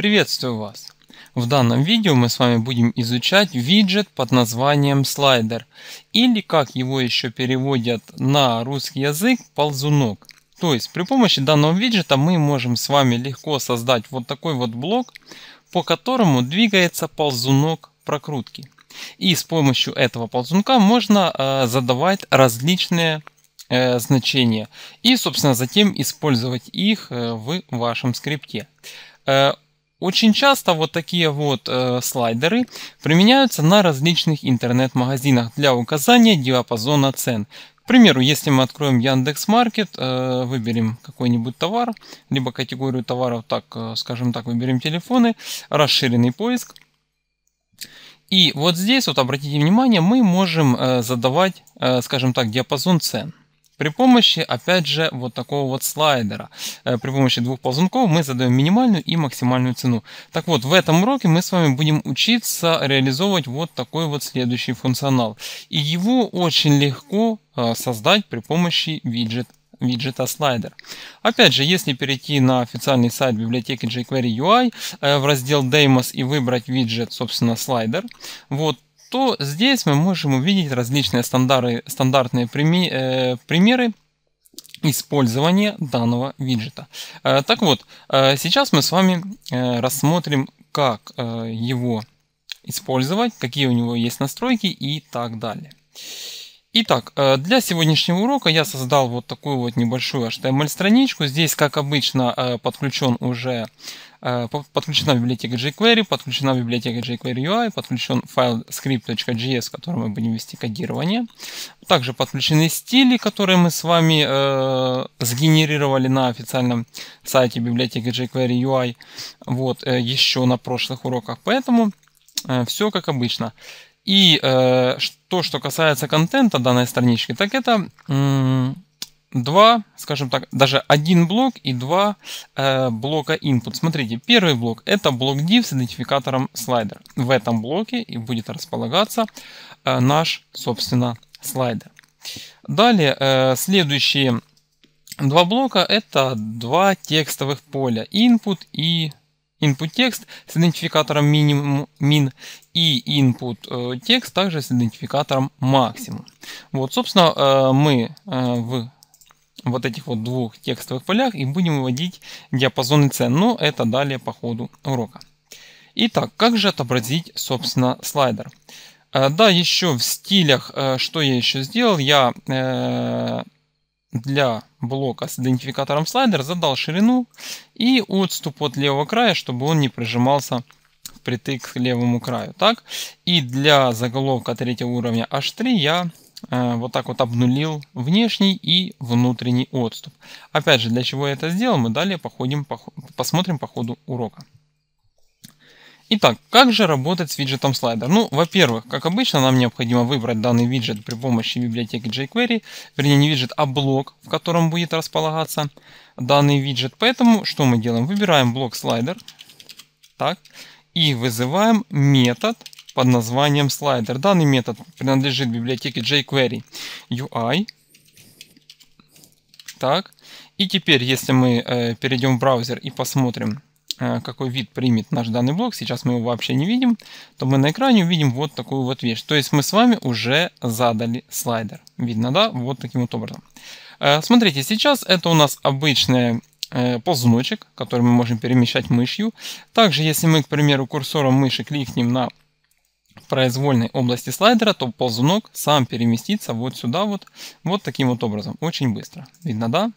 Приветствую вас! В данном видео мы с вами будем изучать виджет под названием слайдер или как его еще переводят на русский язык ползунок. То есть при помощи данного виджета мы можем с вами легко создать вот такой вот блок, по которому двигается ползунок прокрутки. И с помощью этого ползунка можно э, задавать различные э, значения и собственно затем использовать их э, в вашем скрипте. Очень часто вот такие вот э, слайдеры применяются на различных интернет-магазинах для указания диапазона цен. К примеру, если мы откроем Яндекс Маркет, э, выберем какой-нибудь товар, либо категорию товаров, так, э, скажем так, выберем телефоны, расширенный поиск. И вот здесь, вот обратите внимание, мы можем э, задавать, э, скажем так, диапазон цен. При помощи, опять же, вот такого вот слайдера, э, при помощи двух ползунков мы задаем минимальную и максимальную цену. Так вот, в этом уроке мы с вами будем учиться реализовывать вот такой вот следующий функционал. И его очень легко э, создать при помощи виджет виджета слайдер. Опять же, если перейти на официальный сайт библиотеки jQuery UI э, в раздел Demos и выбрать виджет, собственно, слайдер, вот то здесь мы можем увидеть различные стандарты, стандартные прими, э, примеры использования данного виджета. Э, так вот, э, сейчас мы с вами э, рассмотрим, как э, его использовать, какие у него есть настройки и так далее. Итак, э, для сегодняшнего урока я создал вот такую вот небольшую HTML страничку. Здесь, как обычно, э, подключен уже Э, подключена библиотека jQuery, подключена библиотека jQuery UI, подключен файл script.js, который мы будем вести кодирование. Также подключены стили, которые мы с вами э, сгенерировали на официальном сайте библиотеки jQuery UI вот, э, еще на прошлых уроках. Поэтому э, все как обычно. И э, то, что касается контента данной странички, так это... Э, два, скажем так, даже один блок и два э, блока input. Смотрите, первый блок это блок div с идентификатором слайдер. В этом блоке и будет располагаться э, наш, собственно, слайдер. Далее, э, следующие два блока это два текстовых поля input и input текст с идентификатором минимум, min и input э, текст также с идентификатором максимум. Вот, собственно, э, мы э, в вот этих вот двух текстовых полях и будем выводить диапазоны цен. Но ну, это далее по ходу урока. Итак, как же отобразить, собственно, слайдер? Э, да, еще в стилях, э, что я еще сделал, я э, для блока с идентификатором слайдер задал ширину и отступ от левого края, чтобы он не прижимался впритык к левому краю. Так? И для заголовка третьего уровня H3 я Э, вот так вот обнулил внешний и внутренний отступ. Опять же, для чего я это сделал, мы далее походим, посмотрим по ходу урока. Итак, как же работать с виджетом слайдер? Ну, во-первых, как обычно, нам необходимо выбрать данный виджет при помощи библиотеки jQuery, вернее не виджет, а блок, в котором будет располагаться данный виджет. Поэтому что мы делаем? Выбираем блок слайдер, так, и вызываем метод под названием слайдер. Данный метод принадлежит библиотеке jQuery UI. Так. И теперь, если мы э, перейдем в браузер и посмотрим, э, какой вид примет наш данный блок, сейчас мы его вообще не видим, то мы на экране увидим вот такую вот вещь. То есть мы с вами уже задали слайдер. Видно, да? Вот таким вот образом. Э, смотрите, сейчас это у нас обычная э, ползуночек, который мы можем перемещать мышью. Также, если мы, к примеру, курсором мыши кликнем на в произвольной области слайдера, то ползунок сам переместится вот сюда вот, вот таким вот образом, очень быстро. Видно, да?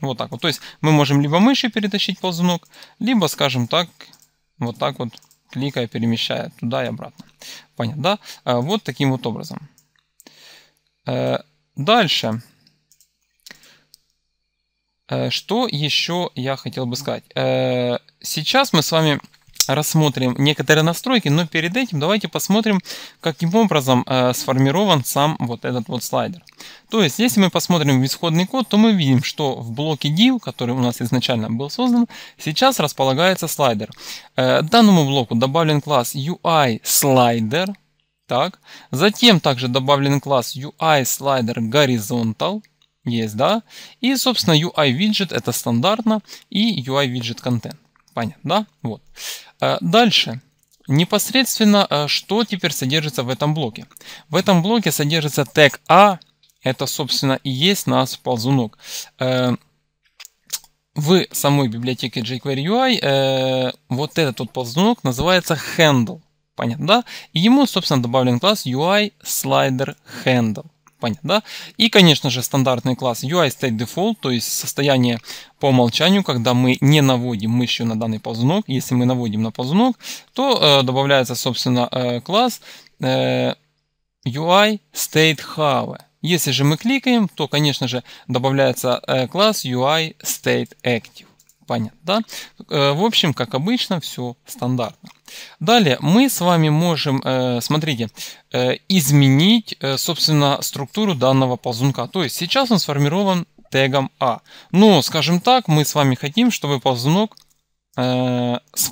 Вот так вот. То есть мы можем либо мышью перетащить ползунок, либо, скажем так, вот так вот, кликая, перемещая туда и обратно. Понятно, да? А, вот таким вот образом. Э, дальше. Э, что еще я хотел бы сказать? Э, сейчас мы с вами рассмотрим некоторые настройки, но перед этим давайте посмотрим, каким образом э, сформирован сам вот этот вот слайдер. То есть, если мы посмотрим в исходный код, то мы видим, что в блоке div, который у нас изначально был создан, сейчас располагается слайдер. Э, данному блоку добавлен класс UI Slider. Так. Затем также добавлен класс UI Slider Horizontal. Есть, да? И, собственно, UI Widget это стандартно и UI Widget Content. Понятно, да? Вот. Э, дальше. Непосредственно, э, что теперь содержится в этом блоке? В этом блоке содержится тег А, это, собственно, и есть наш ползунок. Э, в самой библиотеке jQuery UI вот этот вот ползунок называется handle. Понятно, да? И ему, собственно, добавлен класс UI slider handle. Понятно, да? И, конечно же, стандартный класс UI State Default, то есть состояние по умолчанию, когда мы не наводим мышью на данный ползунок. Если мы наводим на ползунок, то э, добавляется, собственно, э, класс э, UI State Have. Если же мы кликаем, то, конечно же, добавляется э, класс UI State Active. Понятно, да? Э, в общем, как обычно, все стандартно. Далее мы с вами можем, э, смотрите, э, изменить, собственно, структуру данного ползунка. То есть сейчас он сформирован тегом А. Но, скажем так, мы с вами хотим, чтобы ползунок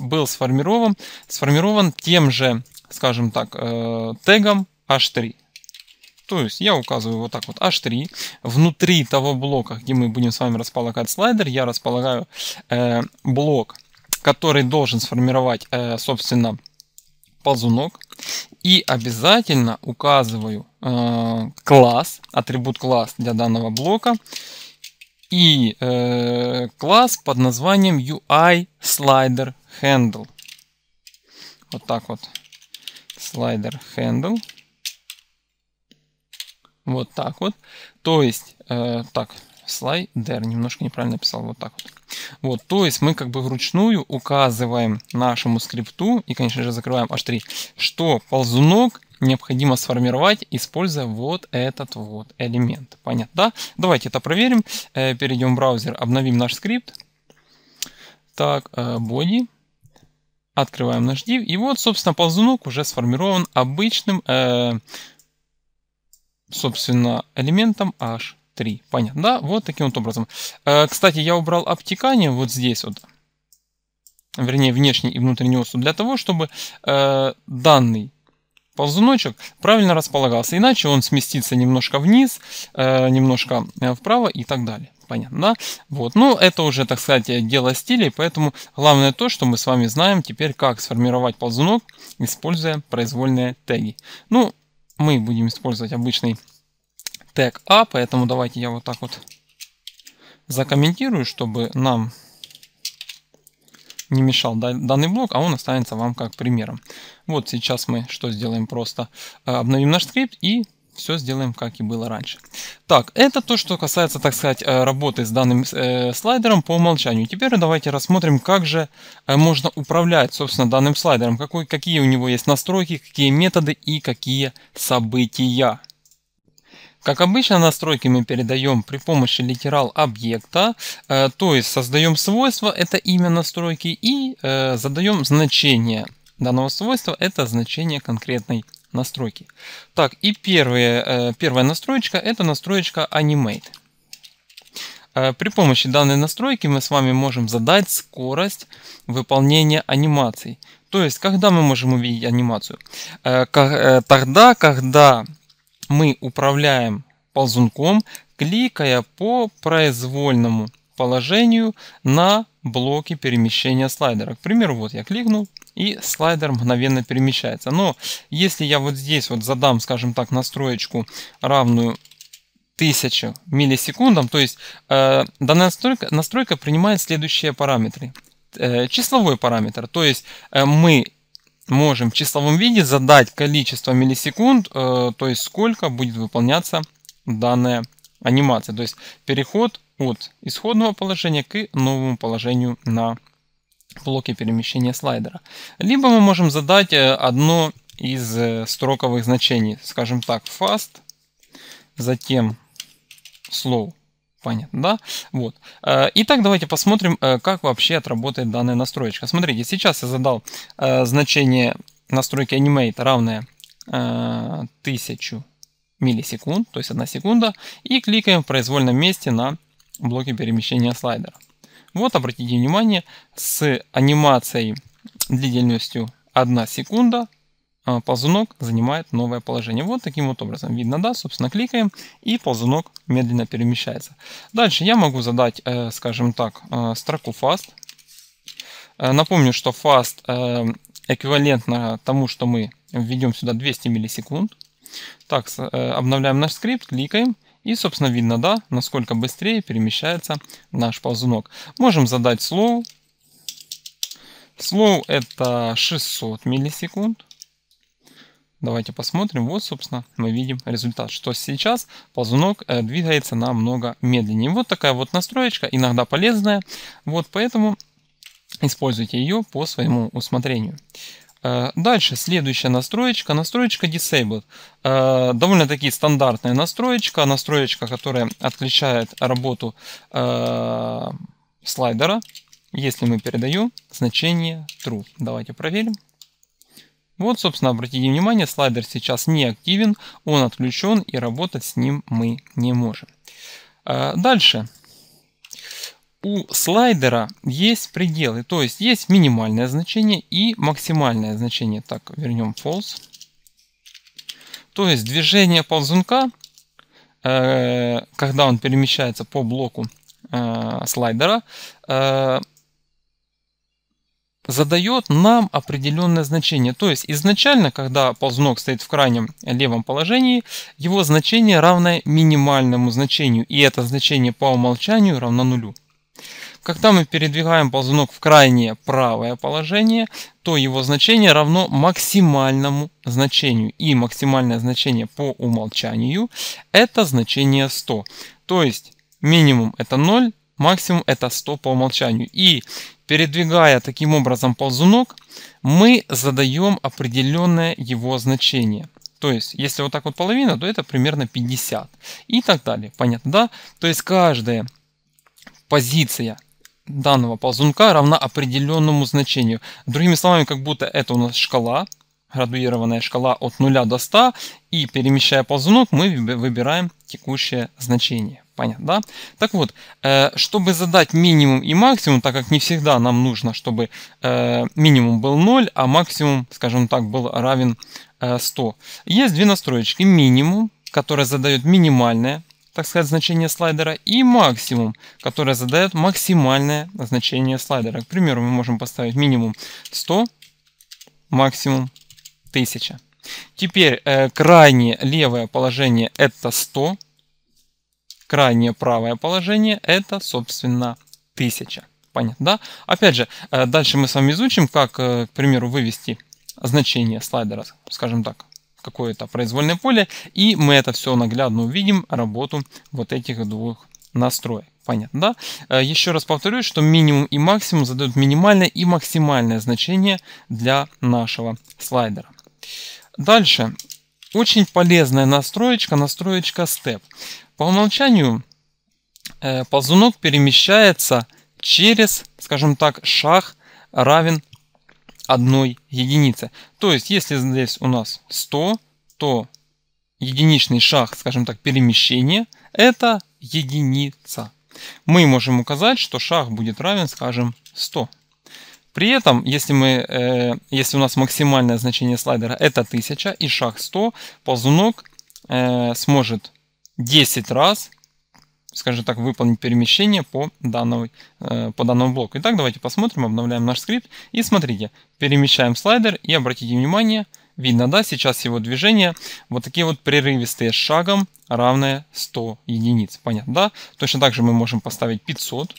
был сформирован, сформирован тем же, скажем так, тегом H3. То есть я указываю вот так вот H3. Внутри того блока, где мы будем с вами располагать слайдер, я располагаю э, блок, который должен сформировать, э, собственно, ползунок. И обязательно указываю э, класс, атрибут класс для данного блока. И э, класс под названием UI Slider Handle. Вот так вот. Slider Handle. Вот так вот. То есть, э, так, слайдер, немножко неправильно писал, вот так вот. Вот, то есть мы как бы вручную указываем нашему скрипту, и, конечно же, закрываем H3, что ползунок необходимо сформировать, используя вот этот вот элемент. Понятно, да? Давайте это проверим. Э, перейдем в браузер, обновим наш скрипт. Так, э, body. Открываем наш div. И вот, собственно, ползунок уже сформирован обычным э, собственно, элементом H3. Понятно, да? Вот таким вот образом. Э, кстати, я убрал обтекание вот здесь вот. Вернее, внешний и внутренний осу. Для того, чтобы э, данный ползуночек правильно располагался. Иначе он сместится немножко вниз, э, немножко вправо и так далее. Понятно, да? Вот. Ну, это уже, так сказать, дело стилей, поэтому главное то, что мы с вами знаем теперь, как сформировать ползунок, используя произвольные теги. Ну, мы будем использовать обычный тег А, поэтому давайте я вот так вот закомментирую, чтобы нам не мешал данный блок, а он останется вам как примером. Вот сейчас мы что сделаем? Просто э, обновим наш скрипт и все сделаем, как и было раньше. Так, это то, что касается, так сказать, э, работы с данным э, слайдером по умолчанию. Теперь давайте рассмотрим, как же э, можно управлять, собственно, данным слайдером. Какой, какие у него есть настройки, какие методы и какие события. Как обычно, настройки мы передаем при помощи литерал объекта, то есть создаем свойство, это имя настройки, и задаем значение данного свойства, это значение конкретной настройки. Так, и первые, э, первая настроечка это настроечка Animate. Э, при помощи данной настройки мы с вами можем задать скорость выполнения анимаций. То есть, когда мы можем увидеть анимацию? Э, тогда, когда мы управляем ползунком, кликая по произвольному положению на блоки перемещения слайдера. К примеру, вот я кликнул, и слайдер мгновенно перемещается. Но если я вот здесь вот задам, скажем так, настроечку равную 1000 миллисекундам, то есть э, данная настройка, настройка принимает следующие параметры. Э, числовой параметр, то есть э, мы можем в числовом виде задать количество миллисекунд, э, то есть сколько будет выполняться данная анимация, то есть переход от исходного положения к новому положению на блоки перемещения слайдера. Либо мы можем задать э, одно из э, строковых значений, скажем так, fast, затем slow. Понятно, да? Вот. Э, Итак, давайте посмотрим, как вообще отработает данная настроечка. Смотрите, сейчас я задал значение настройки Animate равное 1000 миллисекунд, то есть 1 секунда, и кликаем в произвольном месте на блоке перемещения слайдера. Вот, обратите внимание, с анимацией длительностью 1 секунда а, ползунок занимает новое положение. Вот таким вот образом. Видно, да? Собственно, кликаем, и ползунок медленно перемещается. Дальше я могу задать, э, скажем так, э, строку fast. Э, напомню, что fast эквивалентно тому, что мы введем сюда 200 миллисекунд. Так, обновляем наш скрипт, кликаем, и, собственно, видно, да, насколько быстрее перемещается наш ползунок. Можем задать slow. Slow это 600 миллисекунд. Давайте посмотрим. Вот, собственно, мы видим результат, что сейчас ползунок э, двигается намного медленнее. Вот такая вот настроечка, иногда полезная. Вот поэтому используйте ее по своему усмотрению. Э, дальше следующая настроечка, настроечка Disabled. Э, довольно-таки стандартная настроечка, настроечка, которая отключает работу э, слайдера, если мы передаем значение true. Давайте проверим. Вот, собственно, обратите внимание, слайдер сейчас не активен, он отключен и работать с ним мы не можем. Дальше у слайдера есть пределы, то есть есть минимальное значение и максимальное значение. Так, вернем false. То есть движение ползунка, э, когда он перемещается по блоку э, слайдера, э, задает нам определенное значение. То есть изначально, когда ползунок стоит в крайнем левом положении, его значение равно минимальному значению, и это значение по умолчанию равно нулю. Когда мы передвигаем ползунок в крайнее правое положение, то его значение равно максимальному значению. И максимальное значение по умолчанию это значение 100. То есть минимум это 0, максимум это 100 по умолчанию. И передвигая таким образом ползунок, мы задаем определенное его значение. То есть, если вот так вот половина, то это примерно 50. И так далее. Понятно, да? То есть, каждая позиция данного ползунка равна определенному значению. Другими словами, как будто это у нас шкала, градуированная шкала от 0 до 100, и перемещая ползунок, мы выбираем текущее значение. Понятно, да? Так вот, э, чтобы задать минимум и максимум, так как не всегда нам нужно, чтобы э, минимум был 0, а максимум, скажем так, был равен 100. Э, есть две настроечки. Минимум, которая задает минимальное так сказать, значение слайдера и максимум, которое задает максимальное значение слайдера. К примеру, мы можем поставить минимум 100, максимум 1000. Теперь э, крайнее левое положение это 100, крайнее правое положение это, собственно, 1000. Понятно, да? Опять же, э, дальше мы с вами изучим, как, э, к примеру, вывести значение слайдера, скажем так, какое-то произвольное поле. И мы это все наглядно увидим, работу вот этих двух настроек. Понятно, да? Э, Еще раз повторюсь, что минимум и максимум задают минимальное и максимальное значение для нашего слайдера. Дальше. Очень полезная настроечка, настроечка Step. По умолчанию э, ползунок перемещается через, скажем так, шаг равен одной единицы. То есть, если здесь у нас 100, то единичный шаг, скажем так, перемещение, это единица. Мы можем указать, что шаг будет равен, скажем, 100. При этом, если, мы, э, если у нас максимальное значение слайдера – это 1000 и шаг 100, ползунок э, сможет 10 раз скажем так, выполнить перемещение по, данной, э, по данному блоку. Итак, давайте посмотрим, обновляем наш скрипт. И смотрите, перемещаем слайдер и обратите внимание, видно, да, сейчас его движение, вот такие вот прерывистые шагом, равное 100 единиц. Понятно, да? Точно так же мы можем поставить 500.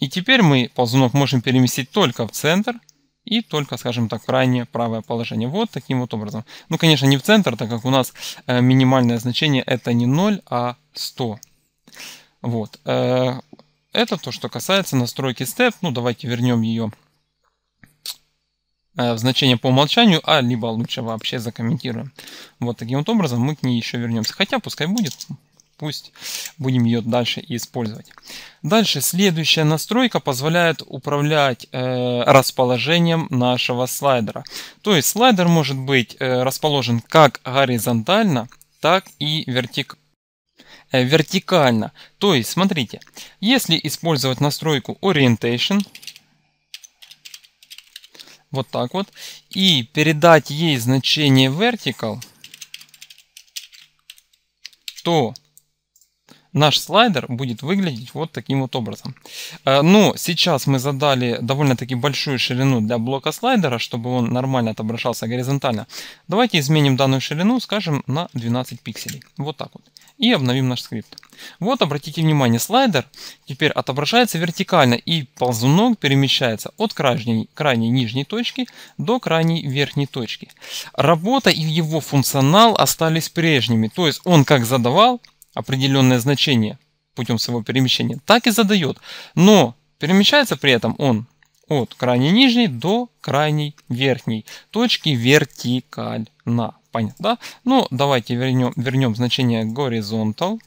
И теперь мы ползунок можем переместить только в центр – и только, скажем так, крайнее правое положение. Вот таким вот образом. Ну, конечно, не в центр, так как у нас э, минимальное значение это не 0, а 100. Вот. Э, это то, что касается настройки step. Ну, давайте вернем ее э, в значение по умолчанию, а либо лучше вообще закомментируем. Вот таким вот образом мы к ней еще вернемся. Хотя пускай будет, пусть будем ее дальше использовать. Дальше следующая настройка позволяет управлять э, расположением нашего слайдера. То есть слайдер может быть э, расположен как горизонтально, так и вертик... э, вертикально. То есть смотрите, если использовать настройку Orientation, вот так вот, и передать ей значение vertical, то наш слайдер будет выглядеть вот таким вот образом. Э, Но ну, сейчас мы задали довольно-таки большую ширину для блока слайдера, чтобы он нормально отображался горизонтально. Давайте изменим данную ширину, скажем, на 12 пикселей. Вот так вот. И обновим наш скрипт. Вот, обратите внимание, слайдер теперь отображается вертикально и ползунок перемещается от крайней, крайней нижней точки до крайней верхней точки. Работа и его функционал остались прежними, то есть он как задавал, определенное значение путем своего перемещения, так и задает. Но перемещается при этом он от крайней нижней до крайней верхней точки вертикально. Понятно, да? Ну, давайте вернем, вернем значение горизонтал.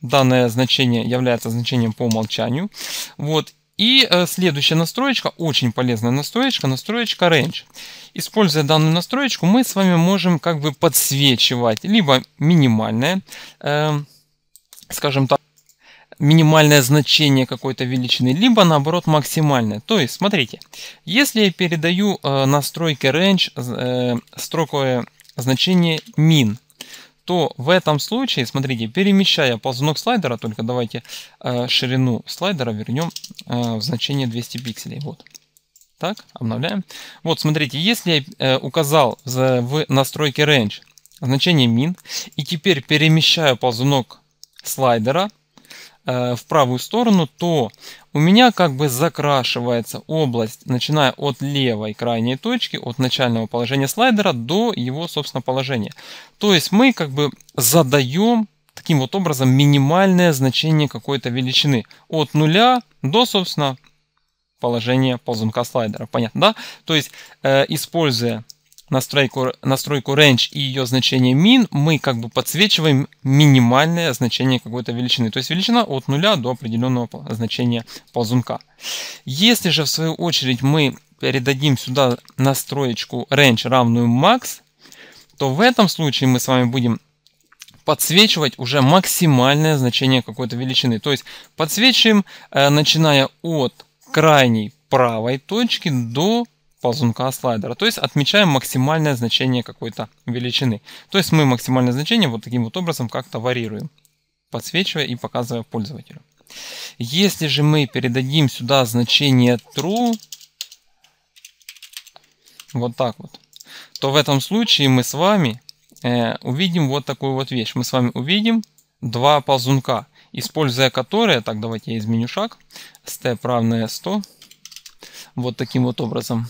Данное значение является значением по умолчанию. Вот, и э, следующая настроечка, очень полезная настроечка, настроечка Range. Используя данную настроечку, мы с вами можем как бы подсвечивать либо минимальное, э, скажем так, минимальное значение какой-то величины, либо наоборот максимальное. То есть, смотрите, если я передаю э, настройке range э, строковое значение min, то в этом случае, смотрите, перемещая ползунок слайдера, только давайте э, ширину слайдера вернем э, в значение 200 пикселей. Вот. Так, обновляем. Вот, смотрите, если я э, указал в, в настройке range значение min, и теперь перемещаю ползунок слайдера Э, в правую сторону, то у меня как бы закрашивается область, начиная от левой крайней точки, от начального положения слайдера до его, собственно, положения. То есть мы как бы задаем таким вот образом минимальное значение какой-то величины от нуля до, собственно, положения ползунка слайдера. Понятно, да? То есть, э, используя настройку, настройку range и ее значение min, мы как бы подсвечиваем минимальное значение какой-то величины. То есть величина от 0 до определенного значения ползунка. Если же в свою очередь мы передадим сюда настроечку range равную max, то в этом случае мы с вами будем подсвечивать уже максимальное значение какой-то величины. То есть подсвечиваем, э, начиная от крайней правой точки до ползунка слайдера. То есть отмечаем максимальное значение какой-то величины. То есть мы максимальное значение вот таким вот образом как-то варьируем, подсвечивая и показывая пользователю. Если же мы передадим сюда значение true, вот так вот, то в этом случае мы с вами э, увидим вот такую вот вещь. Мы с вами увидим два ползунка, используя которые, так давайте я изменю шаг, step равное 100, вот таким вот образом.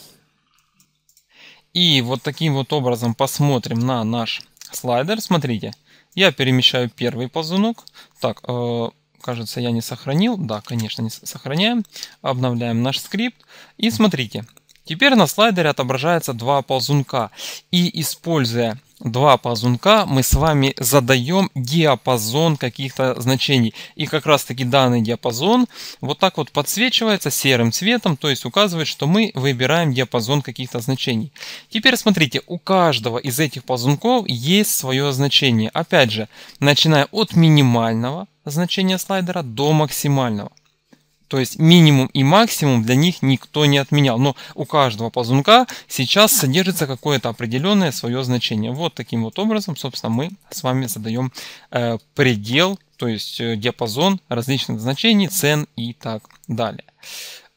И вот таким вот образом посмотрим на наш слайдер. Смотрите, я перемещаю первый ползунок. Так, э, кажется, я не сохранил. Да, конечно, не сохраняем. Обновляем наш скрипт. И смотрите, теперь на слайдере отображается два ползунка. И используя два ползунка мы с вами задаем диапазон каких-то значений. И как раз таки данный диапазон вот так вот подсвечивается серым цветом, то есть указывает, что мы выбираем диапазон каких-то значений. Теперь смотрите, у каждого из этих ползунков есть свое значение. Опять же, начиная от минимального значения слайдера до максимального. То есть минимум и максимум для них никто не отменял. Но у каждого ползунка сейчас содержится какое-то определенное свое значение. Вот таким вот образом, собственно, мы с вами задаем э, предел, то есть э, диапазон различных значений, цен и так далее.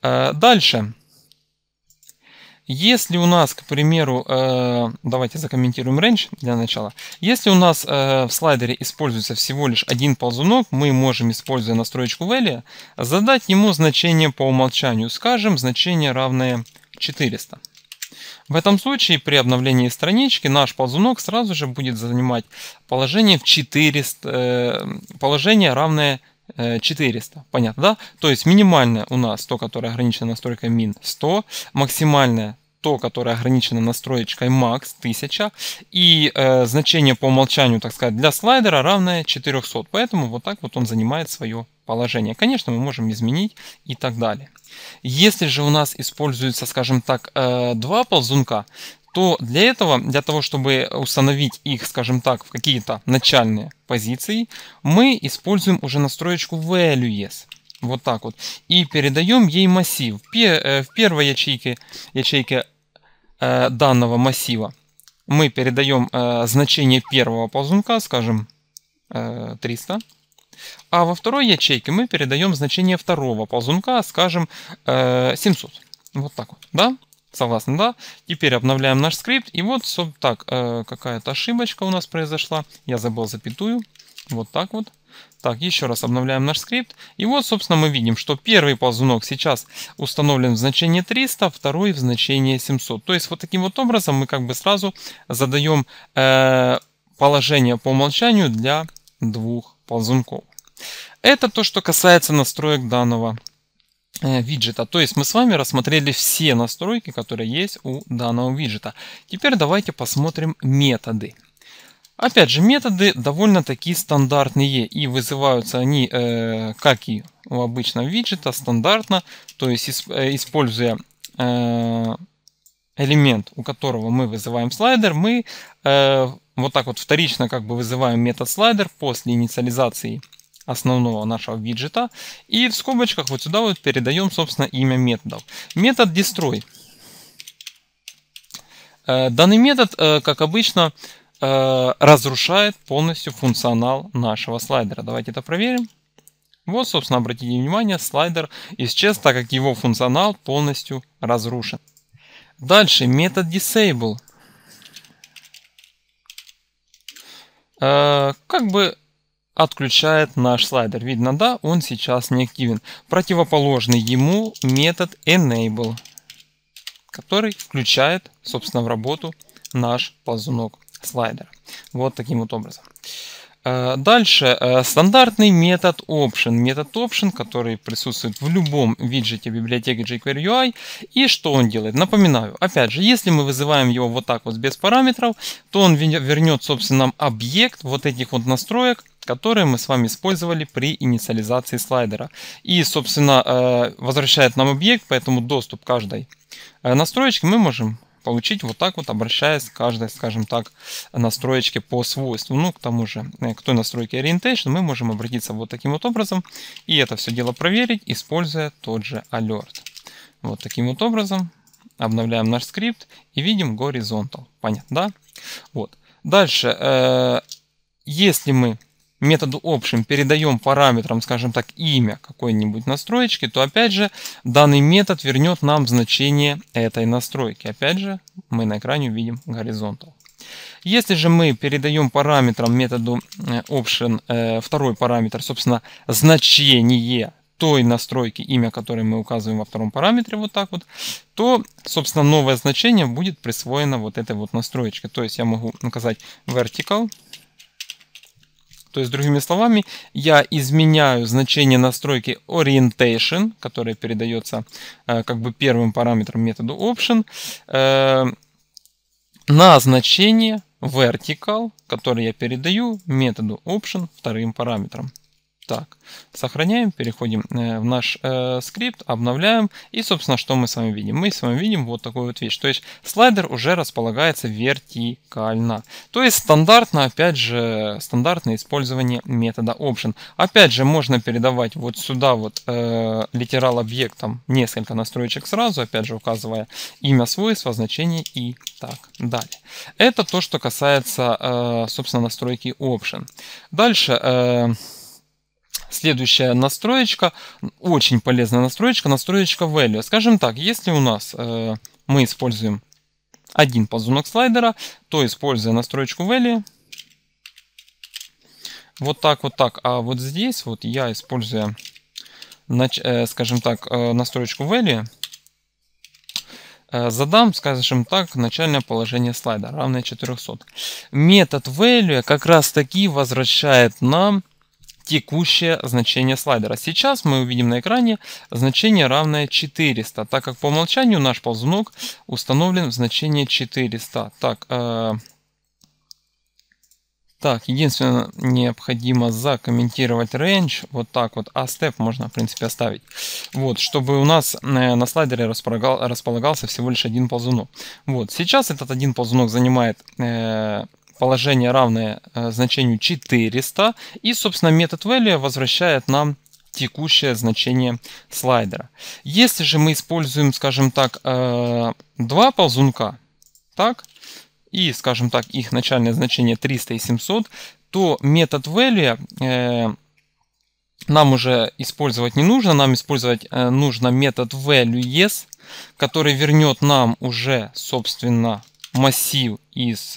Э, дальше. Если у нас, к примеру, э, давайте закомментируем range для начала. Если у нас э, в слайдере используется всего лишь один ползунок, мы можем, используя настроечку value, задать ему значение по умолчанию. Скажем, значение равное 400. В этом случае при обновлении странички наш ползунок сразу же будет занимать положение, в 400, э, положение равное 400. Понятно, да? То есть минимальное у нас то, которое ограничено настройкой min 100, максимальное то, которое ограничено настроечкой max 1000 и э, значение по умолчанию, так сказать, для слайдера равное 400. Поэтому вот так вот он занимает свое положение. Конечно, мы можем изменить и так далее. Если же у нас используется, скажем так, э, два ползунка, то для этого, для того, чтобы установить их, скажем так, в какие-то начальные позиции, мы используем уже настроечку value yes. Вот так вот. И передаем ей массив. Э, в первой ячейке, ячейке э, данного массива мы передаем э, значение первого ползунка, скажем, 300. А во второй ячейке мы передаем значение второго ползунка, скажем, 700. Вот так вот, да? Согласны, да? Теперь обновляем наш скрипт. И вот, так, какая-то ошибочка у нас произошла. Я забыл запятую. Вот так вот. Так, еще раз обновляем наш скрипт. И вот, собственно, мы видим, что первый ползунок сейчас установлен в значение 300, второй в значение 700. То есть вот таким вот образом мы как бы сразу задаем э, положение по умолчанию для двух ползунков. Это то, что касается настроек данного э, виджета. То есть мы с вами рассмотрели все настройки, которые есть у данного виджета. Теперь давайте посмотрим методы. Опять же, методы довольно-таки стандартные и вызываются они, э, как и у обычного виджета, стандартно, то есть э, используя э, элемент, у которого мы вызываем слайдер, мы э, вот так вот вторично как бы вызываем метод слайдер после инициализации основного нашего виджета. И в скобочках вот сюда вот передаем, собственно, имя методов. Метод destroy. Э, данный метод, э, как обычно, Э, разрушает полностью функционал нашего слайдера. Давайте это проверим. Вот, собственно, обратите внимание, слайдер исчез, так как его функционал полностью разрушен. Дальше, метод disable. Э, как бы отключает наш слайдер. Видно, да, он сейчас неактивен. Противоположный ему метод enable, который включает, собственно, в работу наш ползунок слайдера. Вот таким вот образом. Э, дальше э, стандартный метод option. Метод option, который присутствует в любом виджете библиотеки jQuery UI. И что он делает? Напоминаю, опять же, если мы вызываем его вот так вот без параметров, то он вернет, собственно, нам объект вот этих вот настроек, которые мы с вами использовали при инициализации слайдера. И, собственно, э, возвращает нам объект, поэтому доступ к каждой настроечке мы можем получить вот так вот, обращаясь к каждой, скажем так, настроечке по свойству. Ну, к тому же, э, к той настройке Orientation мы можем обратиться вот таким вот образом и это все дело проверить, используя тот же Alert. Вот таким вот образом обновляем наш скрипт и видим горизонтал. Понятно, да? Вот. Дальше, э, если мы методу общим передаем параметрам, скажем так, имя какой-нибудь настроечки, то опять же данный метод вернет нам значение этой настройки. Опять же мы на экране увидим горизонтал. Если же мы передаем параметрам методу э, option, э, второй параметр, собственно, значение той настройки, имя которой мы указываем во втором параметре, вот так вот, то, собственно, новое значение будет присвоено вот этой вот настроечке. То есть я могу указать vertical, то есть, другими словами, я изменяю значение настройки orientation, которое передается э, как бы первым параметром методу option, э, на значение vertical, которое я передаю методу option вторым параметром. Так, сохраняем, переходим э, в наш э, скрипт, обновляем. И, собственно, что мы с вами видим? Мы с вами видим вот такую вот вещь. То есть слайдер уже располагается вертикально. То есть стандартно, опять же, стандартное использование метода option. Опять же, можно передавать вот сюда вот э, литерал объектом несколько настроечек сразу, опять же, указывая имя свойства, значение и так далее. Это то, что касается, э, собственно, настройки option. Дальше... Э, Следующая настроечка, очень полезная настроечка, настроечка value. Скажем так, если у нас э, мы используем один ползунок слайдера, то используя настроечку value, вот так, вот так, а вот здесь вот я использую, э, скажем так, э, настроечку value, э, задам, скажем так, начальное положение слайда, равное 400. Метод value как раз таки возвращает нам текущее значение слайдера. Сейчас мы увидим на экране значение равное 400, так как по умолчанию наш ползунок установлен в значение 400. Так, э, так единственное, необходимо закомментировать range, вот так вот, а степ можно, в принципе, оставить. Вот, чтобы у нас э, на слайдере располагался всего лишь один ползунок. Вот, сейчас этот один ползунок занимает... Э, положение равное э, значению 400. И, собственно, метод value возвращает нам текущее значение слайдера. Если же мы используем, скажем так, э, два ползунка, так, и, скажем так, их начальное значение 300 и 700, то метод value э, нам уже использовать не нужно, нам использовать нужно метод values, который вернет нам уже, собственно, массив из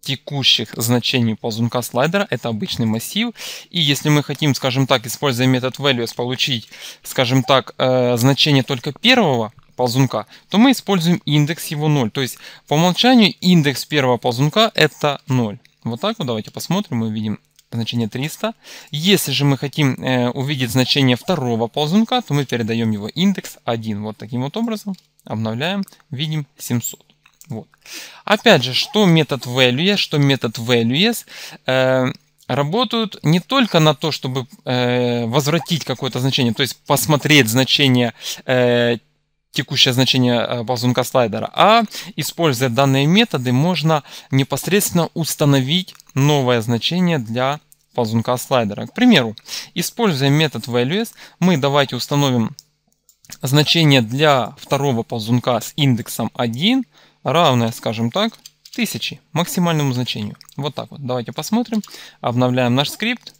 текущих значений ползунка слайдера, это обычный массив. И если мы хотим, скажем так, используя метод values, получить, скажем так, э, значение только первого ползунка, то мы используем индекс его 0. То есть по умолчанию индекс первого ползунка это 0. Вот так вот давайте посмотрим, мы видим значение 300. Если же мы хотим э, увидеть значение второго ползунка, то мы передаем его индекс 1. Вот таким вот образом обновляем, видим 700. Вот. Опять же, что метод values, что метод values э, работают не только на то, чтобы э, возвратить какое-то значение, то есть посмотреть значение э, текущее значение э, ползунка слайдера, а используя данные методы, можно непосредственно установить новое значение для ползунка слайдера. К примеру, используя метод values, мы давайте установим значение для второго ползунка с индексом 1 равное, скажем так, 1000, максимальному значению. Вот так вот. Давайте посмотрим. Обновляем наш скрипт.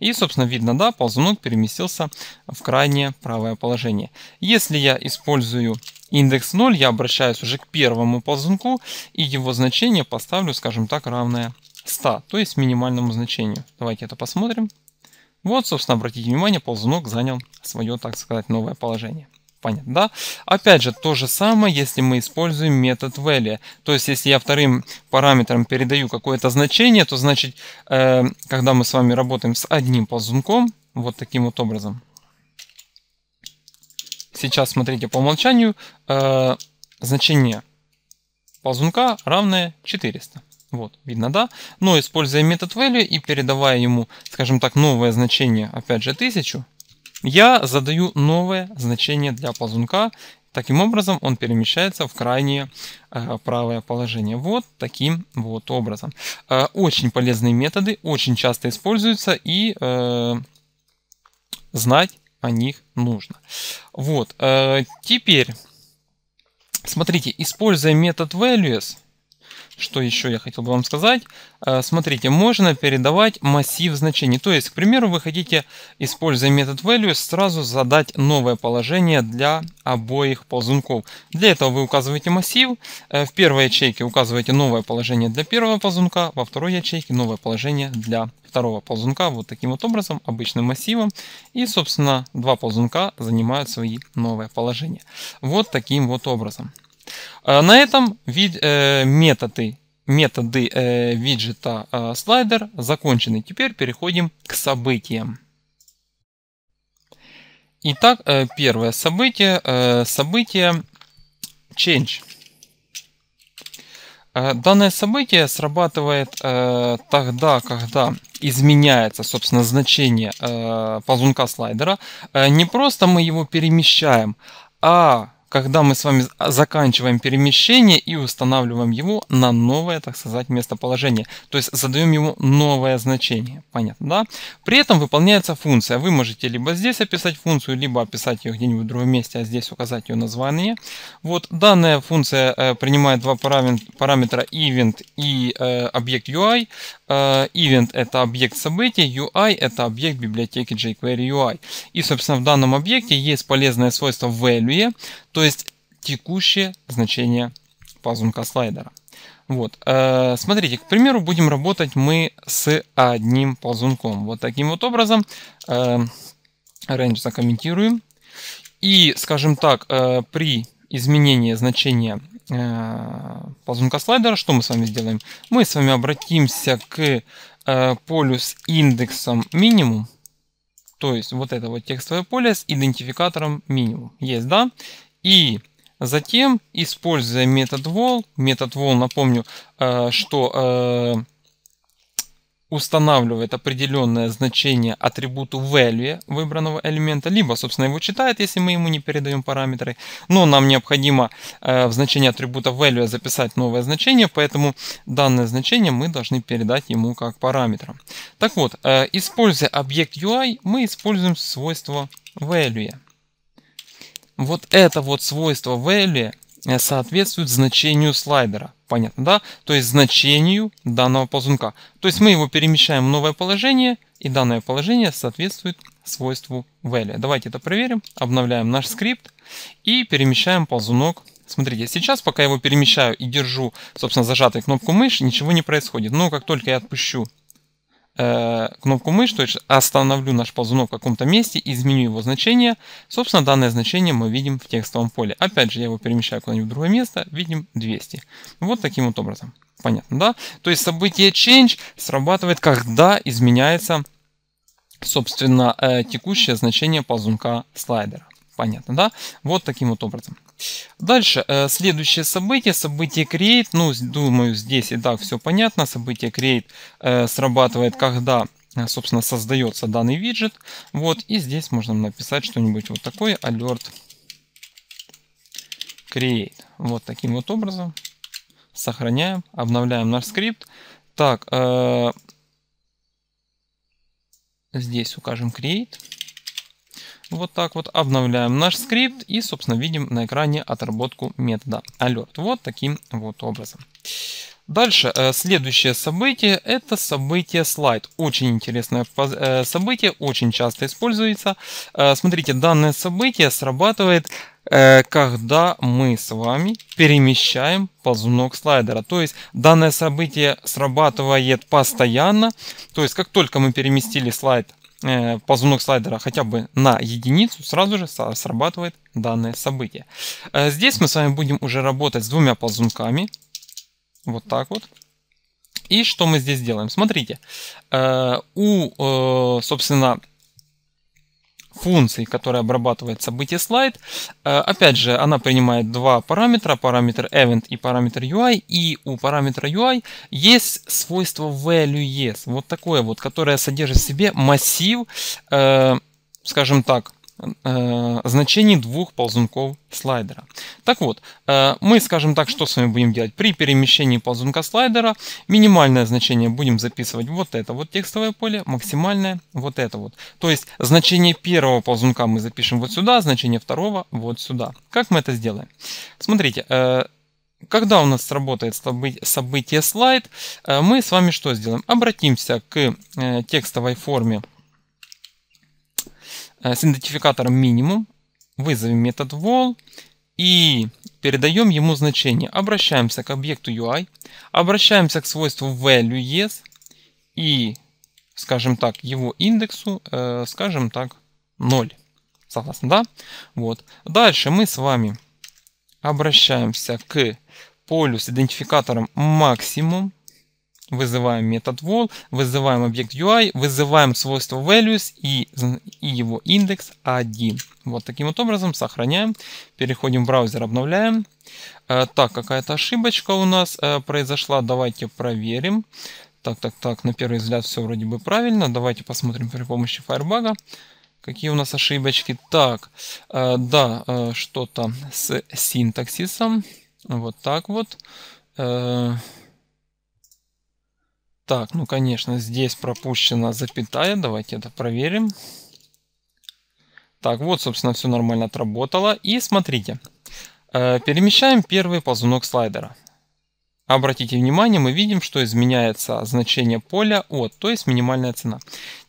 И, собственно, видно, да, ползунок переместился в крайнее правое положение. Если я использую индекс 0, я обращаюсь уже к первому ползунку и его значение поставлю, скажем так, равное 100, то есть минимальному значению. Давайте это посмотрим. Вот, собственно, обратите внимание, ползунок занял свое, так сказать, новое положение. Понятно, да? Опять же, то же самое, если мы используем метод value. То есть, если я вторым параметром передаю какое-то значение, то значит, э, когда мы с вами работаем с одним ползунком, вот таким вот образом. Сейчас, смотрите, по умолчанию э, значение ползунка равное 400. Вот, видно, да? Но используя метод value и передавая ему, скажем так, новое значение, опять же, 1000, я задаю новое значение для ползунка. Таким образом он перемещается в крайнее э, правое положение. Вот таким вот образом. Э, очень полезные методы, очень часто используются и э, знать о них нужно. Вот, теперь, смотрите, используя метод values, что еще я хотел бы вам сказать? Э, смотрите, можно передавать массив значений. То есть, к примеру, вы хотите, используя метод value, сразу задать новое положение для обоих ползунков. Для этого вы указываете массив. Э, в первой ячейке указываете новое положение для первого ползунка, во второй ячейке новое положение для второго ползунка вот таким вот образом, обычным массивом. И, собственно, два ползунка занимают свои новые положения. Вот таким вот образом. Э, на этом э, методы, методы э, виджета слайдер закончены. Теперь переходим к событиям. Итак, первое событие, событие change. Данное событие срабатывает тогда, когда изменяется, собственно, значение ползунка слайдера. Не просто мы его перемещаем, а когда мы с вами заканчиваем перемещение и устанавливаем его на новое, так сказать, местоположение. То есть задаем ему новое значение. Понятно, да? При этом выполняется функция. Вы можете либо здесь описать функцию, либо описать ее где-нибудь в другом месте, а здесь указать ее название. Вот данная функция э, принимает два параметра event и э, объект UI. Э, event – это объект события, UI – это объект библиотеки jQuery UI. И, собственно, в данном объекте есть полезное свойство value, то есть текущее значение ползунка слайдера. Вот. Э, смотрите, к примеру, будем работать мы с одним ползунком. Вот таким вот образом. Э, range закомментируем. И, скажем так, при изменении значения Э, ползунка слайдера, что мы с вами сделаем? Мы с вами обратимся к э, полю с индексом минимум, то есть вот это вот текстовое поле с идентификатором минимум. Есть, да? И затем, используя метод vol, метод vol, напомню, э, что устанавливает определенное значение атрибуту value выбранного элемента, либо, собственно, его читает, если мы ему не передаем параметры. Но нам необходимо э, в значение атрибута value записать новое значение, поэтому данное значение мы должны передать ему как параметр. Так вот, э, используя объект UI, мы используем свойство value. Вот это вот свойство value Э, соответствует значению слайдера. Понятно, да? То есть значению данного ползунка. То есть мы его перемещаем в новое положение, и данное положение соответствует свойству value. Давайте это проверим. Обновляем наш скрипт и перемещаем ползунок. Смотрите, сейчас, пока я его перемещаю и держу, собственно, зажатой кнопку мыши, ничего не происходит. Но как только я отпущу Э, кнопку мышь, то есть остановлю наш ползунок в каком-то месте, изменю его значение. Собственно, данное значение мы видим в текстовом поле. Опять же, я его перемещаю куда-нибудь в другое место, видим 200. Вот таким вот образом. Понятно, да? То есть событие change срабатывает, когда изменяется, собственно, э, текущее значение ползунка слайдера. Понятно, да? Вот таким вот образом. Дальше, э, следующее событие, событие create, ну, думаю, здесь и так все понятно, событие create э, срабатывает, когда, э, собственно, создается данный виджет, вот, и здесь можно написать что-нибудь вот такое, alert create, вот таким вот образом, сохраняем, обновляем наш скрипт, так, здесь укажем create, вот так вот обновляем наш скрипт и, собственно, видим на экране отработку метода alert. Вот таким вот образом. Дальше, э, следующее событие, это событие слайд. Очень интересное э, событие, очень часто используется. Э, смотрите, данное событие срабатывает, когда мы с вами перемещаем ползунок слайдера. То есть данное событие срабатывает постоянно. То есть как только мы переместили слайд Э, ползунок слайдера хотя бы на единицу, сразу же срабатывает данное событие. Э, здесь мы с вами будем уже работать с двумя ползунками. Вот так вот. И что мы здесь делаем? Смотрите, э, у, собственно, функции, которая обрабатывает событие слайд. Э, опять же, она принимает два параметра, параметр event и параметр UI. И у параметра UI есть свойство values, вот такое вот, которое содержит в себе массив, э, скажем так, э, значений двух ползунков слайдера. Так вот, э, мы скажем так, что с вами будем делать. При перемещении ползунка слайдера минимальное значение будем записывать вот это вот текстовое поле, максимальное вот это вот. То есть значение первого ползунка мы запишем вот сюда, значение второго вот сюда. Как мы это сделаем? Смотрите, э, когда у нас сработает событие слайд, э, мы с вами что сделаем? Обратимся к текстовой форме Э, с идентификатором минимум, вызовем метод wall и передаем ему значение. Обращаемся к объекту UI, обращаемся к свойству values и, скажем так, его индексу, э, скажем так, 0. согласно да? Вот. Дальше мы с вами обращаемся к полю с идентификатором максимум вызываем метод wall, вызываем объект UI, вызываем свойство values и, и его индекс 1. Вот таким вот образом сохраняем, переходим в браузер, обновляем. Э, так, какая-то ошибочка у нас э, произошла, давайте проверим. Так, так, так, на первый взгляд все вроде бы правильно, давайте посмотрим при помощи Firebug. Какие у нас ошибочки? Так, э, да, что-то с синтаксисом. Вот так вот. Так, ну конечно, здесь пропущена запятая. Давайте это проверим. Так, вот, собственно, все нормально отработало. И смотрите, э, перемещаем первый ползунок слайдера. Обратите внимание, мы видим, что изменяется значение поля от, то есть минимальная цена.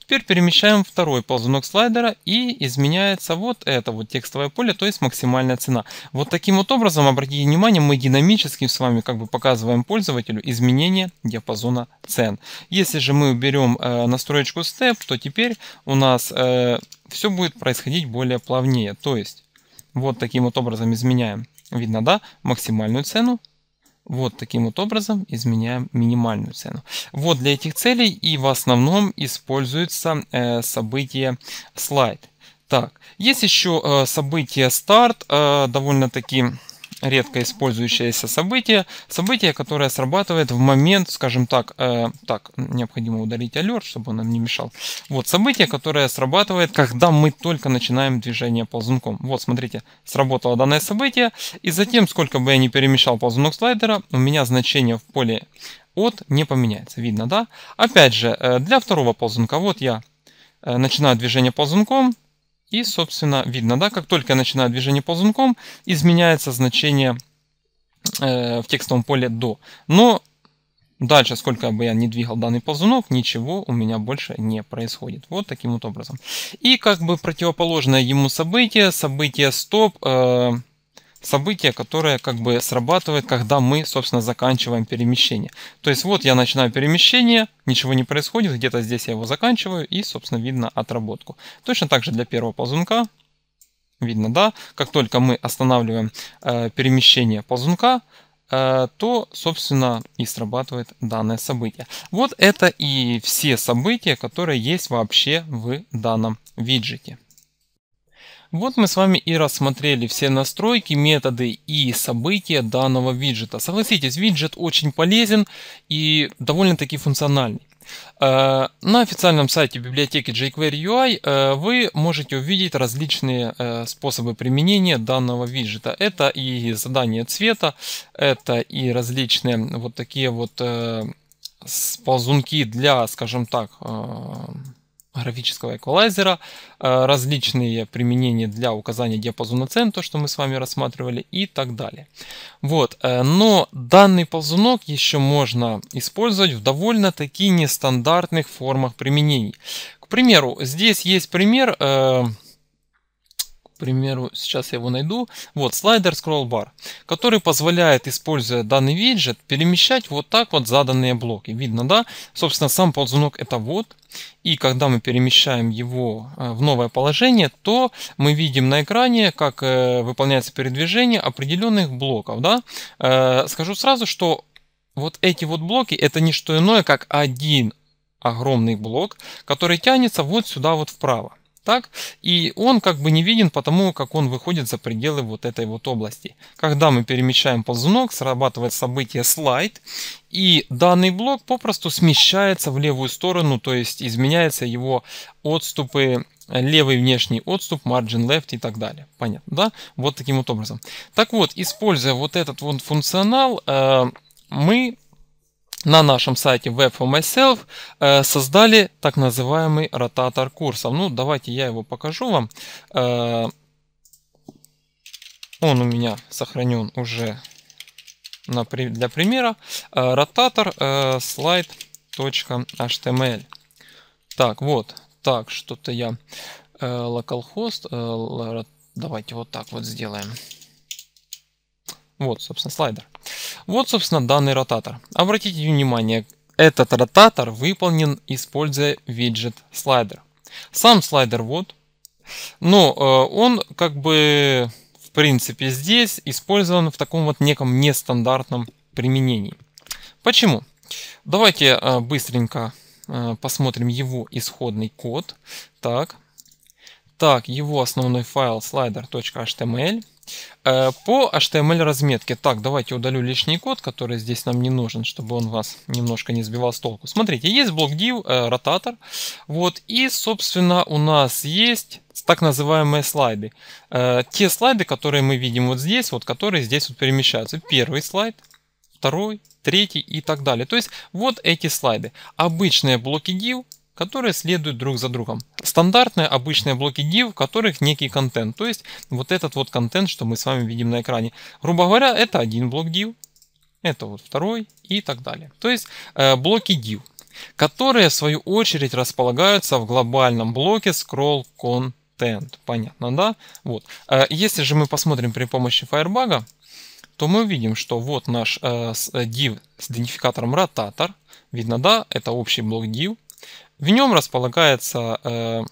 Теперь перемещаем второй ползунок слайдера и изменяется вот это вот текстовое поле, то есть максимальная цена. Вот таким вот образом, обратите внимание, мы динамически с вами как бы показываем пользователю изменение диапазона цен. Если же мы уберем э, настроечку Step, то теперь у нас э, все будет происходить более плавнее. То есть вот таким вот образом изменяем, видно, да, максимальную цену вот таким вот образом изменяем минимальную цену. Вот для этих целей и в основном используется э, событие слайд. Так, есть еще э, событие старт, э, довольно-таки редко использующееся событие, событие, которое срабатывает в момент, скажем так, э, так, необходимо удалить алерт, чтобы он нам не мешал. Вот, событие, которое срабатывает, когда мы только начинаем движение ползунком. Вот, смотрите, сработало данное событие, и затем, сколько бы я ни перемещал ползунок слайдера, у меня значение в поле от не поменяется. Видно, да? Опять же, э, для второго ползунка, вот я э, начинаю движение ползунком, и, собственно, видно, да, как только я начинаю движение ползунком, изменяется значение э, в текстовом поле до. Но Дальше, сколько бы я ни двигал данный ползунок, ничего у меня больше не происходит. Вот таким вот образом. И как бы противоположное ему событие, событие стоп, э, событие, которое как бы срабатывает, когда мы, собственно, заканчиваем перемещение. То есть вот я начинаю перемещение, ничего не происходит, где-то здесь я его заканчиваю и, собственно, видно отработку. Точно так же для первого ползунка. Видно, да? Как только мы останавливаем э, перемещение ползунка, э, то, собственно, и срабатывает данное событие. Вот это и все события, которые есть вообще в данном виджете. Вот мы с вами и рассмотрели все настройки, методы и события данного виджета. Согласитесь, виджет очень полезен и довольно-таки функциональный. Э, на официальном сайте библиотеки jQuery UI э, вы можете увидеть различные э, способы применения данного виджета. Это и задание цвета, это и различные вот такие вот ползунки для, скажем так, графического эквалайзера, э, различные применения для указания диапазона цен, то, что мы с вами рассматривали и так далее. Вот. Э, но данный ползунок еще можно использовать в довольно-таки нестандартных формах применений. К примеру, здесь есть пример э, к примеру, сейчас я его найду, вот слайдер scroll bar, который позволяет, используя данный виджет, перемещать вот так вот заданные блоки. Видно, да? Собственно, сам ползунок это вот. И когда мы перемещаем его э, в новое положение, то мы видим на экране, как э, выполняется передвижение определенных блоков. Да? Э, скажу сразу, что вот эти вот блоки это не что иное, как один огромный блок, который тянется вот сюда вот вправо так? И он как бы не виден потому, как он выходит за пределы вот этой вот области. Когда мы перемещаем ползунок, срабатывает событие слайд, и данный блок попросту смещается в левую сторону, то есть изменяется его отступы э, левый внешний отступ, margin left и так далее. Понятно, да? Вот таким вот образом. Так вот, используя вот этот вот функционал, э, мы на нашем сайте Web for Myself э, создали так называемый ротатор курсов. Ну, давайте я его покажу вам. Э, он у меня сохранен уже для примера. Э, ротатор slide.html. Так, вот. Так, что-то я localhost. Давайте вот так вот сделаем. Вот, собственно, слайдер. Вот, собственно, данный ротатор. Обратите внимание, этот ротатор выполнен, используя виджет слайдер. Сам слайдер вот, но э, он как бы в принципе здесь использован в таком вот неком нестандартном применении. Почему? Давайте э, быстренько э, посмотрим его исходный код. Так, так, его основной файл slider.html. Э, по HTML разметке. Так, давайте удалю лишний код, который здесь нам не нужен, чтобы он вас немножко не сбивал с толку. Смотрите, есть блок div, э, ротатор. Вот, и, собственно, у нас есть так называемые слайды. Э, те слайды, которые мы видим вот здесь, вот которые здесь вот перемещаются. Первый слайд, второй, третий и так далее. То есть вот эти слайды. Обычные блоки div которые следуют друг за другом. Стандартные обычные блоки div, в которых некий контент, то есть вот этот вот контент, что мы с вами видим на экране. Грубо говоря, это один блок div, это вот второй и так далее. То есть э, блоки div, которые в свою очередь располагаются в глобальном блоке scroll content. Понятно, да? Вот. Э, если же мы посмотрим при помощи Firebug, то мы видим, что вот наш э, э div с идентификатором ротатор. Видно, да? Это общий блок div. В нем располагается... Э,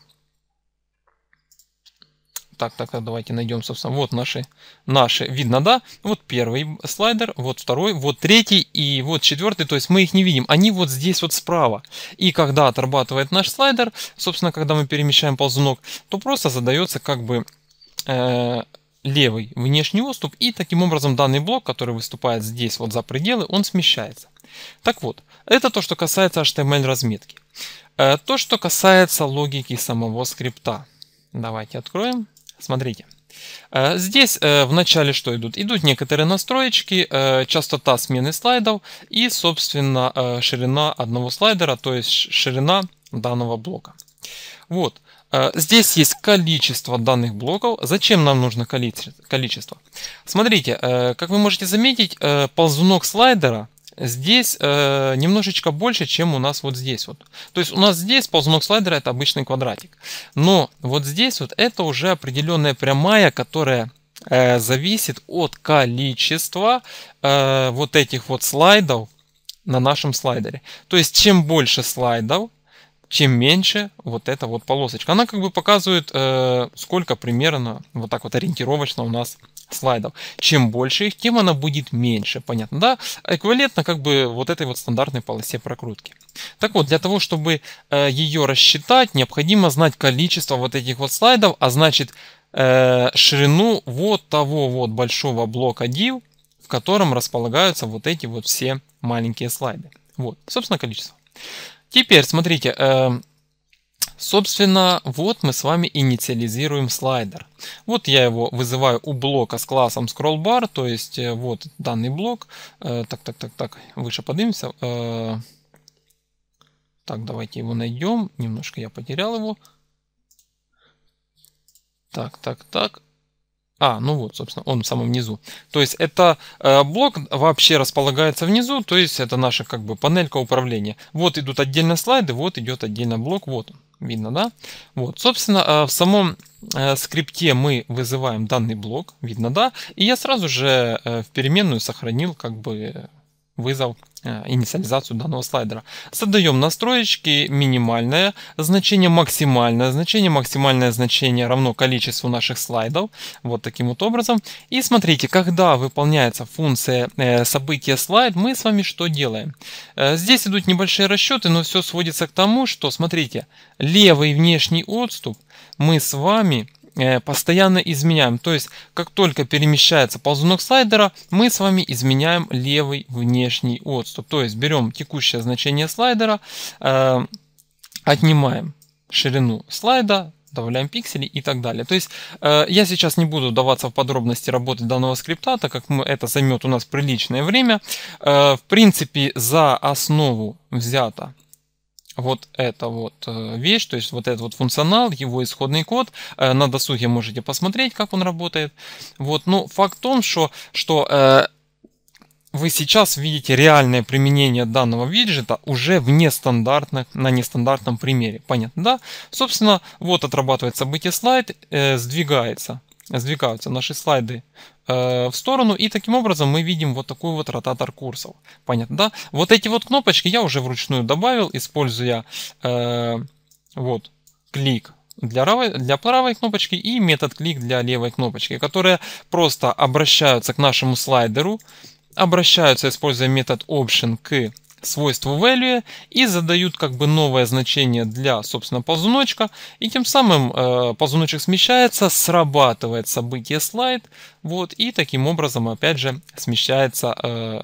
так, так, так, давайте найдем, собственно, вот наши, наши, видно, да? Вот первый слайдер, вот второй, вот третий и вот четвертый, то есть мы их не видим, они вот здесь вот справа. И когда отрабатывает наш слайдер, собственно, когда мы перемещаем ползунок, то просто задается как бы э, левый внешний уступ, и таким образом данный блок, который выступает здесь вот за пределы, он смещается. Так вот, это то, что касается HTML разметки. Э, то, что касается логики самого скрипта. Давайте откроем. Смотрите. Э, здесь э, в начале что идут? Идут некоторые настроечки, частота смены слайдов и, собственно, ширина одного слайдера, то есть ширина данного блока. Вот. Э, здесь есть количество данных блоков. Зачем нам нужно количество? Смотрите, э, как вы можете заметить, э, ползунок слайдера здесь немножечко больше, чем у нас вот здесь. вот. То есть у нас здесь ползунок слайдера это обычный квадратик. Но вот здесь вот это уже определенная прямая, которая зависит от количества вот этих вот слайдов на нашем слайдере. То есть чем больше слайдов, чем меньше вот эта вот полосочка. Она как бы показывает, э, сколько примерно, вот так вот ориентировочно у нас слайдов. Чем больше их, тем она будет меньше, понятно, да? Эквивалентно как бы вот этой вот стандартной полосе прокрутки. Так вот, для того, чтобы э, ее рассчитать, необходимо знать количество вот этих вот слайдов, а значит э, ширину вот того вот большого блока div, в котором располагаются вот эти вот все маленькие слайды. Вот, собственно, количество. Теперь смотрите, эм, собственно, вот мы с вами инициализируем слайдер. Вот я его вызываю у блока с классом scrollbar, то есть э, вот данный блок. Э, так, так, так, так, выше поднимемся. Э, так, давайте его найдем. Немножко я потерял его. Так, так, так. А, ну вот, собственно, он в самом низу. То есть это э, блок вообще располагается внизу, то есть это наша как бы панелька управления. Вот идут отдельно слайды, вот идет отдельно блок, вот он, видно, да? Вот, собственно, э, в самом э, скрипте мы вызываем данный блок, видно, да? И я сразу же э, в переменную сохранил как бы вызов э, инициализацию данного слайдера. Создаем настроечки, минимальное значение, максимальное значение. Максимальное значение равно количеству наших слайдов. Вот таким вот образом. И смотрите, когда выполняется функция э, события слайд, мы с вами что делаем? Э, здесь идут небольшие расчеты, но все сводится к тому, что, смотрите, левый внешний отступ мы с вами Э, постоянно изменяем. То есть, как только перемещается ползунок слайдера, мы с вами изменяем левый внешний отступ. То есть, берем текущее значение слайдера, э, отнимаем ширину слайда, добавляем пиксели и так далее. То есть э, я сейчас не буду даваться в подробности работы данного скрипта, так как это займет у нас приличное время. в принципе, за основу взято вот эта вот э, вещь, то есть вот этот вот функционал, его исходный код. Э, на досуге можете посмотреть, как он работает. Вот, но ну, факт в том, что, что э, вы сейчас видите реальное применение данного виджета уже в нестандартных, на нестандартном примере. Понятно, да? Собственно, вот отрабатывает событие слайд, сдвигается, сдвигаются наши слайды Э, в сторону, и таким образом мы видим вот такой вот ротатор курсов. Понятно, да? Вот эти вот кнопочки я уже вручную добавил, используя э, вот клик для, правой, для правой кнопочки и метод клик для левой кнопочки, которые просто обращаются к нашему слайдеру, обращаются, используя метод option к свойство value и задают как бы новое значение для, собственно, ползуночка. И тем самым э, ползуночек смещается, срабатывает событие слайд. Вот, и таким образом, опять же, смещается э,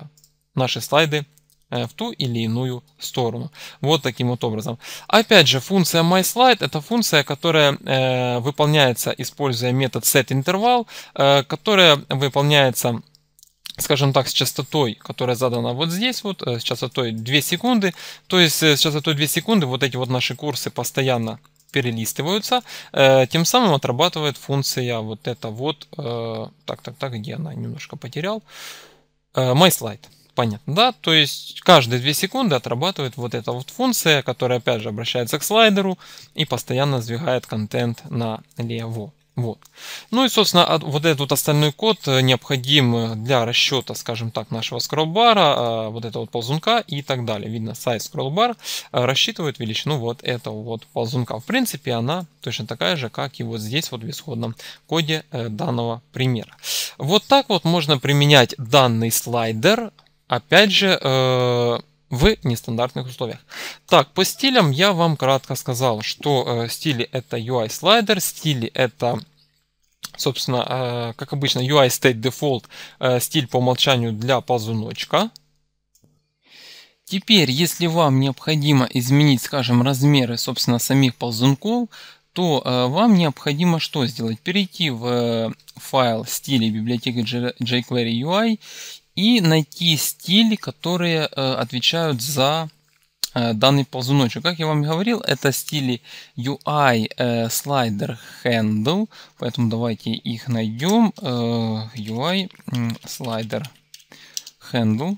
наши слайды э, в ту или иную сторону. Вот таким вот образом. Опять же, функция mySlide это функция, которая э, выполняется, используя метод setInterval, э, которая выполняется скажем так, с частотой, которая задана вот здесь, вот э, с частотой 2 секунды. То есть э, с частотой 2 секунды вот эти вот наши курсы постоянно перелистываются, э, тем самым отрабатывает функция вот эта вот, так, так, так, где она, немножко потерял, э, MySlide. Понятно, да? То есть каждые 2 секунды отрабатывает вот эта вот функция, которая опять же обращается к слайдеру и постоянно сдвигает контент налево. Вот. Ну и, собственно, вот этот остальной код э, необходим э, для расчета, скажем так, нашего скроллбара, э, вот этого вот ползунка и так далее. Видно, size скроллбар рассчитывает величину вот этого вот ползунка. В принципе, она точно такая же, как и вот здесь вот в исходном коде данного примера. Вот так вот можно применять данный слайдер, опять же, в нестандартных условиях. Так, по стилям я вам кратко сказал, что э, стили это UI слайдер, стили это собственно, э, как обычно, UI State Default э, стиль по умолчанию для ползуночка. Теперь, если вам необходимо изменить, скажем, размеры, собственно, самих ползунков, то э, вам необходимо что сделать? Перейти в э, файл стилей библиотеки jQuery UI и найти стили, которые э, отвечают за э, данный ползуночек. Как я вам говорил, это стили UI э, Slider Handle, поэтому давайте их найдем. UI Slider Handle.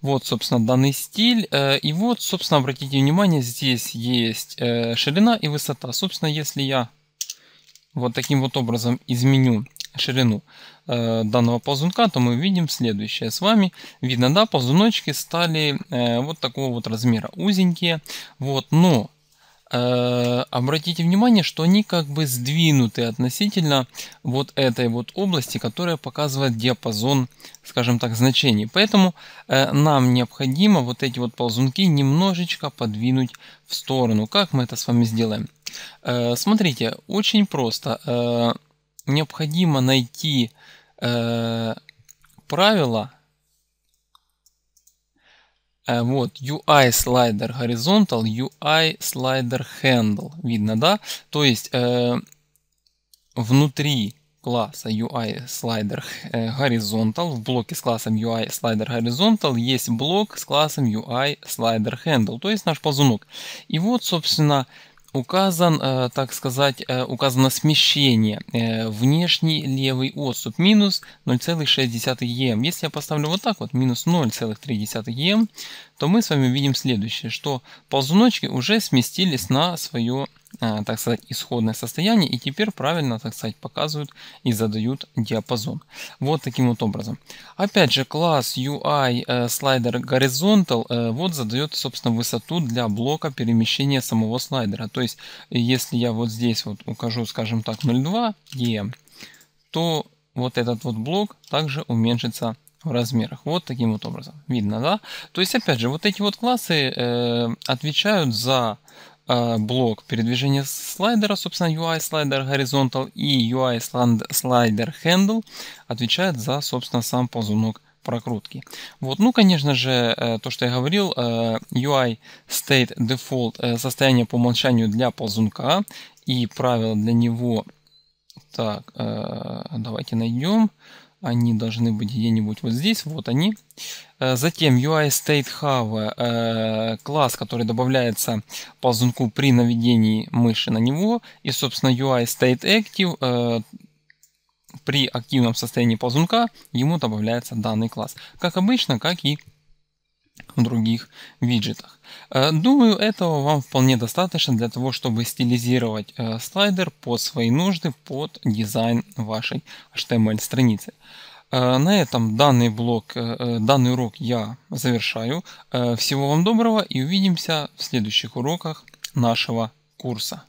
Вот, собственно, данный стиль. и вот, собственно, обратите внимание, здесь есть ширина и высота. Собственно, если я вот таким вот образом изменю ширину э, данного ползунка, то мы видим следующее с вами. Видно, да, ползуночки стали э, вот такого вот размера, узенькие. Вот, но э, обратите внимание, что они как бы сдвинуты относительно вот этой вот области, которая показывает диапазон, скажем так, значений. Поэтому нам необходимо вот эти вот ползунки немножечко подвинуть в сторону. Как мы это с вами сделаем? смотрите, очень просто. Э, необходимо найти э, правило э, вот UI slider horizontal, UI slider handle. Видно, да? То есть э, внутри класса UI Slider э, Horizontal, в блоке с классом UI Slider Horizontal есть блок с классом UI Slider Handle, то есть наш ползунок. И вот, собственно, указан, э, так сказать, э, указано смещение. Э, внешний левый отступ минус 0,6 ЕМ. Если я поставлю вот так вот, минус 0,3 ЕМ, то мы с вами видим следующее, что ползуночки уже сместились на свое Э, так сказать, исходное состояние и теперь правильно, так сказать, показывают и задают диапазон. Вот таким вот образом. Опять же, класс UI Slider Horizontal вот задает, собственно, высоту для блока перемещения самого слайдера. То есть, если я вот здесь вот укажу, скажем так, 0,2 EM, то вот этот вот блок также уменьшится в размерах. Вот таким вот образом. Видно, да? То есть, опять же, вот эти вот классы э, отвечают за а, блок передвижения слайдера, собственно UI слайдер horizontal и UI слайдер handle отвечает за, собственно, сам ползунок прокрутки. Вот, ну, конечно же, э, то, что я говорил, э, UI state default э, состояние по умолчанию для ползунка и правила для него. Так, давайте найдем. Они должны быть где-нибудь вот здесь, вот они. Э, затем UI State Have э, класс, который добавляется ползунку при наведении мыши на него. И, собственно, UI State Active э, при активном состоянии ползунка ему добавляется данный класс. Как обычно, как и в других виджетах. Э, думаю, этого вам вполне достаточно для того, чтобы стилизировать э, слайдер под свои нужды, под дизайн вашей HTML страницы. Э, на этом данный блок, данный урок я завершаю. Всего вам доброго и увидимся в следующих уроках нашего курса.